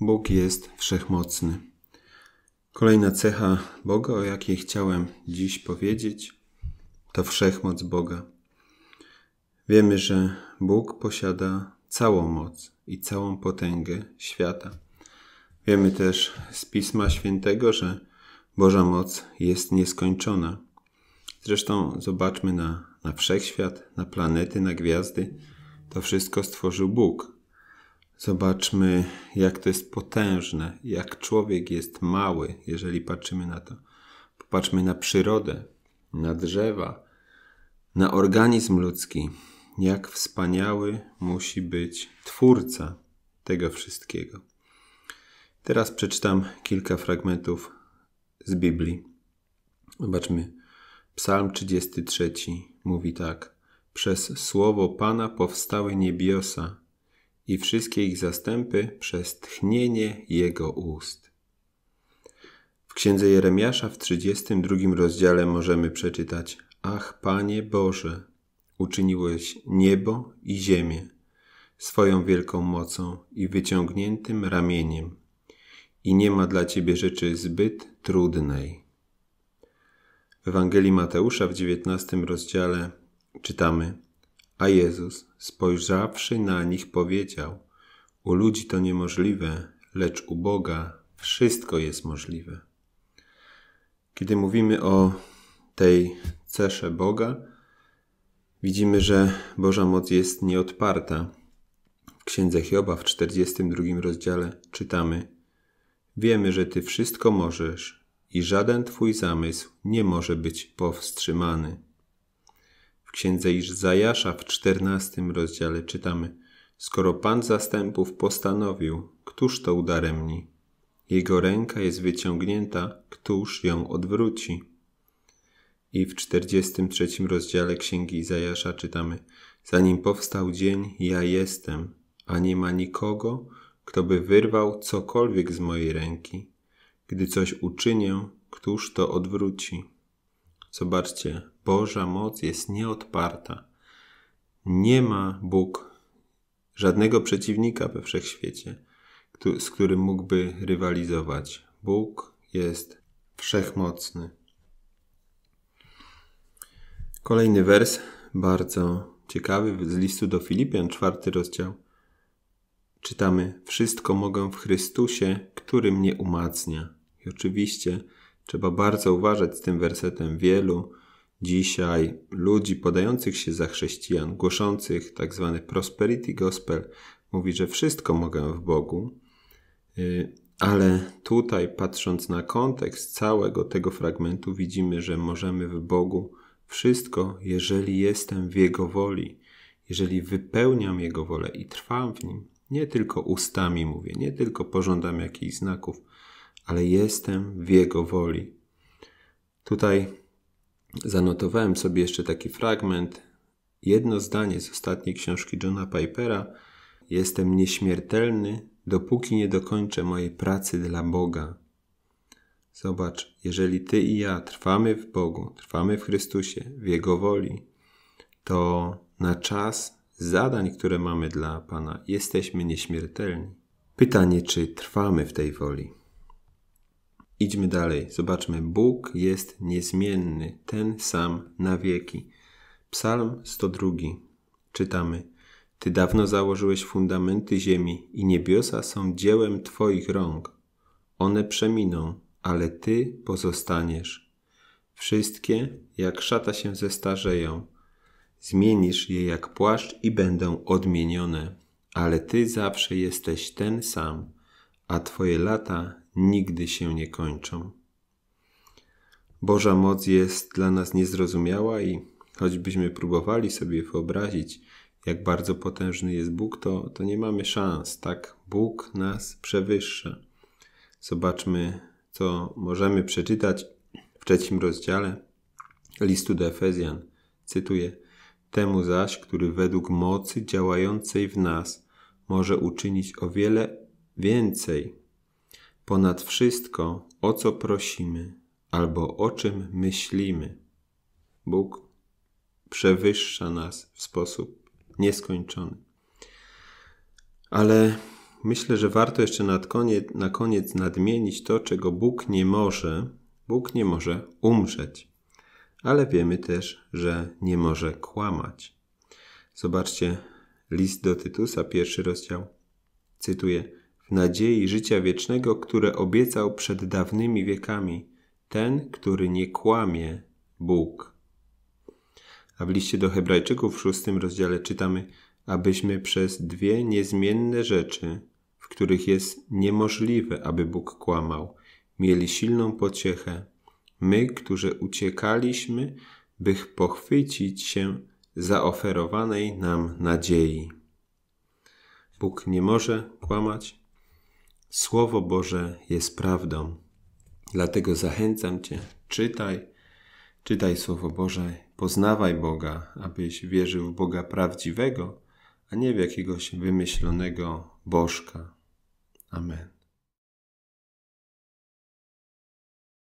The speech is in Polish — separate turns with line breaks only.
Bóg jest wszechmocny. Kolejna cecha Boga, o jakiej chciałem dziś powiedzieć, to wszechmoc Boga. Wiemy, że Bóg posiada całą moc i całą potęgę świata. Wiemy też z Pisma Świętego, że Boża moc jest nieskończona. Zresztą zobaczmy na, na wszechświat, na planety, na gwiazdy. To wszystko stworzył Bóg. Zobaczmy, jak to jest potężne, jak człowiek jest mały, jeżeli patrzymy na to. Popatrzmy na przyrodę, na drzewa, na organizm ludzki. Jak wspaniały musi być twórca tego wszystkiego. Teraz przeczytam kilka fragmentów z Biblii. Zobaczmy. Psalm 33 mówi tak: Przez słowo Pana powstały niebiosa i wszystkie ich zastępy przez tchnienie jego ust. W księdze Jeremiasza w 32 rozdziale możemy przeczytać: Ach, Panie Boże, uczyniłeś niebo i ziemię swoją wielką mocą i wyciągniętym ramieniem, i nie ma dla Ciebie rzeczy zbyt trudnej. W Ewangelii Mateusza w 19 rozdziale czytamy: a Jezus, spojrzawszy na nich, powiedział: U ludzi to niemożliwe, lecz u Boga wszystko jest możliwe. Kiedy mówimy o tej cesze Boga, widzimy, że Boża moc jest nieodparta. W Księdze Hioba w 42 rozdziale czytamy: Wiemy, że Ty wszystko możesz i żaden Twój zamysł nie może być powstrzymany. W księdze Izajasza w czternastym rozdziale czytamy: Skoro Pan zastępów postanowił, któż to udaremni? Jego ręka jest wyciągnięta, któż ją odwróci? I w czterdziestym trzecim rozdziale księgi Izajasza czytamy: Zanim powstał dzień, ja jestem, a nie ma nikogo, kto by wyrwał cokolwiek z mojej ręki. Gdy coś uczynię, któż to odwróci? Zobaczcie, Boża moc jest nieodparta. Nie ma Bóg żadnego przeciwnika we wszechświecie, z którym mógłby rywalizować. Bóg jest wszechmocny. Kolejny wers, bardzo ciekawy, z listu do Filipian, czwarty rozdział. Czytamy: Wszystko mogę w Chrystusie, który mnie umacnia. I oczywiście trzeba bardzo uważać z tym wersetem. Wielu Dzisiaj ludzi podających się za chrześcijan, głoszących tzw. Tak prosperity gospel, mówi, że wszystko mogę w Bogu, y, ale tutaj patrząc na kontekst całego tego fragmentu, widzimy, że możemy w Bogu wszystko, jeżeli jestem w Jego woli, jeżeli wypełniam Jego wolę i trwam w Nim. Nie tylko ustami mówię, nie tylko pożądam jakichś znaków, ale jestem w Jego woli. Tutaj Zanotowałem sobie jeszcze taki fragment. Jedno zdanie z ostatniej książki Johna Pipera. Jestem nieśmiertelny, dopóki nie dokończę mojej pracy dla Boga. Zobacz, jeżeli ty i ja trwamy w Bogu, trwamy w Chrystusie, w Jego woli, to na czas zadań, które mamy dla Pana, jesteśmy nieśmiertelni. Pytanie, czy trwamy w tej woli? Idźmy dalej, zobaczmy. Bóg jest niezmienny, ten sam na wieki. Psalm 102. Czytamy. Ty dawno założyłeś fundamenty ziemi i niebiosa są dziełem Twoich rąk. One przeminą, ale Ty pozostaniesz. Wszystkie, jak szata się zestarzeją. Zmienisz je jak płaszcz i będą odmienione, ale Ty zawsze jesteś ten sam, a Twoje lata nigdy się nie kończą. Boża moc jest dla nas niezrozumiała i choćbyśmy próbowali sobie wyobrazić, jak bardzo potężny jest Bóg, to, to nie mamy szans, tak? Bóg nas przewyższa. Zobaczmy, co możemy przeczytać w trzecim rozdziale listu do Efezjan. Cytuję: Temu zaś, który według mocy działającej w nas może uczynić o wiele więcej ponad wszystko, o co prosimy albo o czym myślimy. Bóg przewyższa nas w sposób nieskończony. Ale myślę, że warto jeszcze koniec, na koniec nadmienić to, czego Bóg nie może. Bóg nie może umrzeć, ale wiemy też, że nie może kłamać. Zobaczcie list do Tytusa, pierwszy rozdział. Cytuję: nadziei życia wiecznego, które obiecał przed dawnymi wiekami, ten, który nie kłamie, Bóg. A w liście do Hebrajczyków w szóstym rozdziale czytamy, abyśmy przez dwie niezmienne rzeczy, w których jest niemożliwe, aby Bóg kłamał, mieli silną pociechę, my, którzy uciekaliśmy, bych pochwycić się zaoferowanej nam nadziei. Bóg nie może kłamać, Słowo Boże jest prawdą. Dlatego zachęcam Cię, czytaj, czytaj Słowo Boże, poznawaj Boga, abyś wierzył w Boga prawdziwego, a nie w jakiegoś wymyślonego bożka. Amen.